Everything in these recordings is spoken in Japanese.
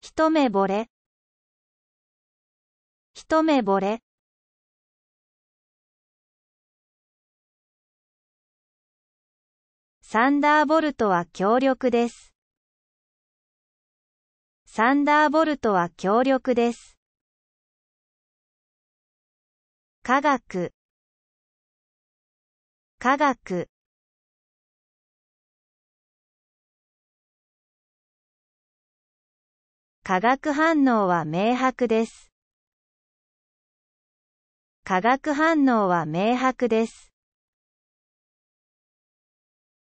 一目ぼれ一目ぼれサンダーボルトは強力です。サンダーボルトは強力です。科学科学化学反応は明白です。化学反応は明白です。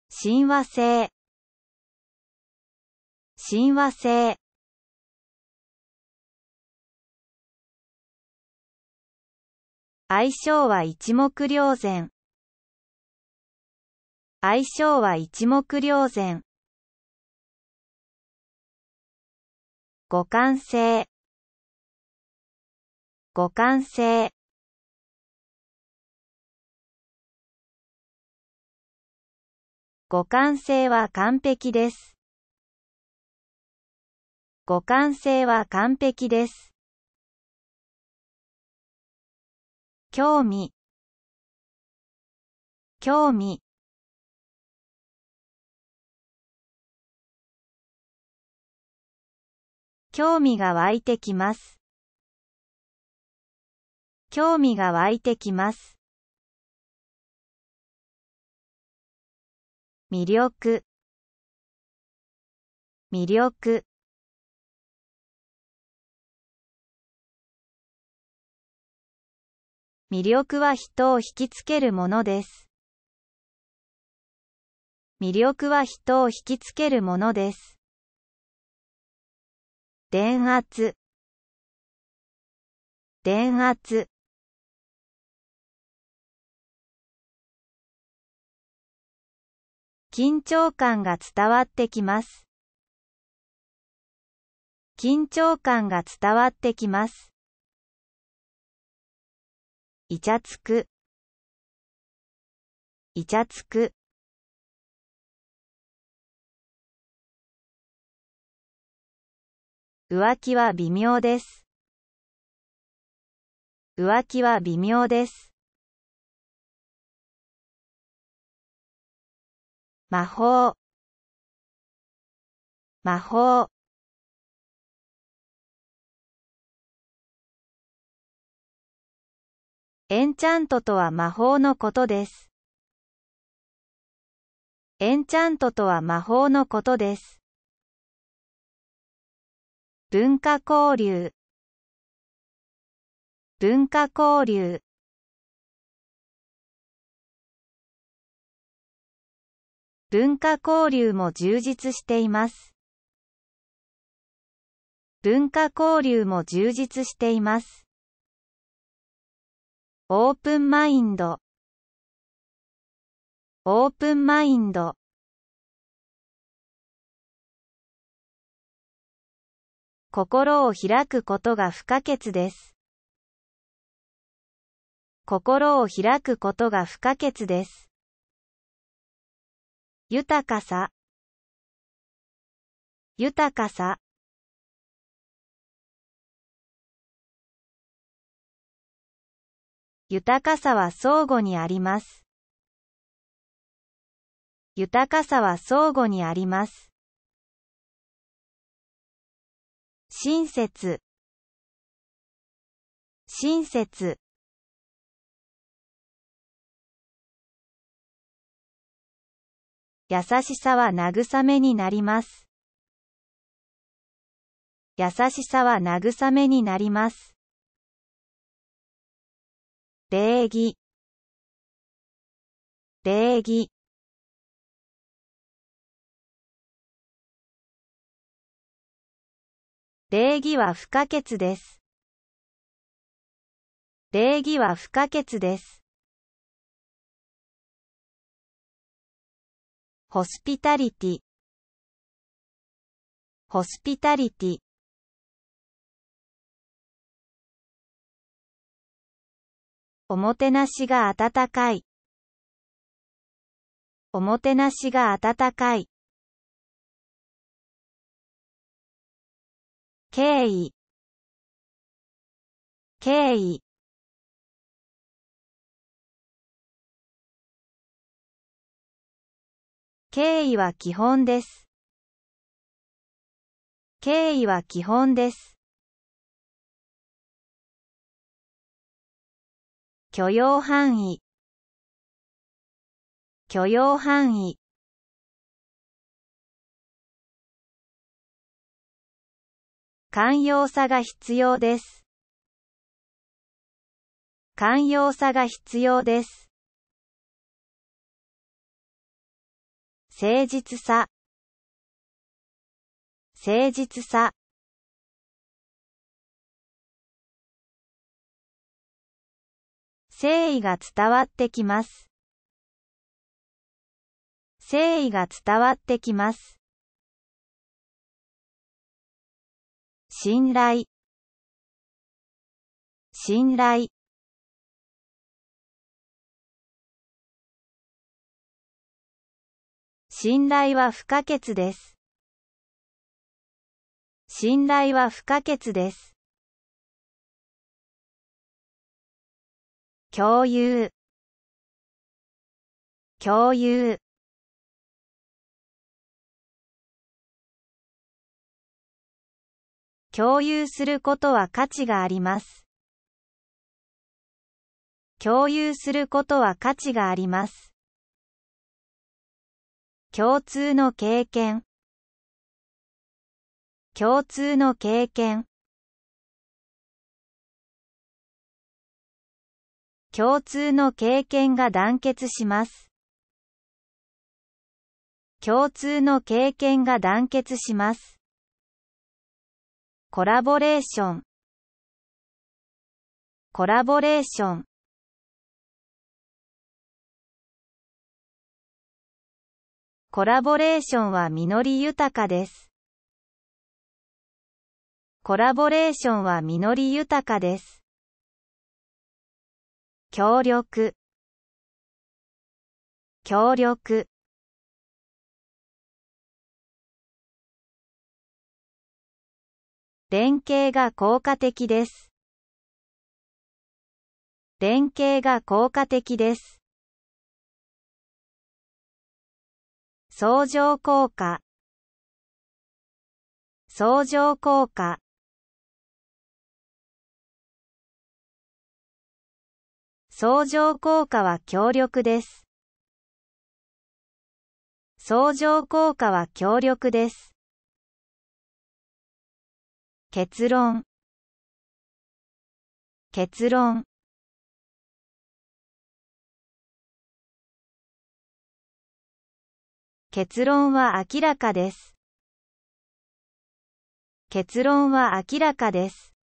親和性親和性相性は一目瞭然相性は一目瞭然互換性互換性互換性は完璧です。互換性は完璧です。興味興味興味が湧いてきます。興味が湧いてきます。魅力魅力魅力は人を引きつけるものです。魅力は人を引きつけるものです。電圧電圧緊張感が伝わってきます緊張感が伝わってきますいちゃつくいちゃつく浮気は微妙です。浮気は微妙です。魔法魔法エンチャントとは魔法のことです。エンチャントとは魔法のことです。文化交流文化交流文化交流も充実しています文化交流も充実していますオープンマインドオープンマインド心を開くことが不可欠です。心を開くことが不可欠です。豊かさ、豊かさ。豊かさは相互にあります。豊かさは相互にあります。親切親切優しさは慰めになります。優しさは慰めになります。礼儀礼儀礼儀は不可欠です。礼儀は不可欠です。ホスピタリティホスピタリティおもてなしが温かいおもてなしが温かい敬意敬意敬意は基本です。敬意は基本です。許容範囲許容範囲寛容さが必要です。寛容さが必要です。誠実さ誠実さ誠意が伝わってきます。誠意が伝わってきます。信頼信頼信頼は不可欠です。信頼は不可欠です。共有共有共有することは価値があります。共有することは価値があります。共通の経験共通の経験共通の経験が団結します。共通の経験が団結します。コラボレーションコラボレーションコラボレーションは実り豊かです。コラボレーションは実り豊かです。協力協力連携が効果的です。連携が効果的です。相乗効果相乗効果相乗効果は強力です。相乗効果は強力です。結論結論結論は明らかです結論は明らかです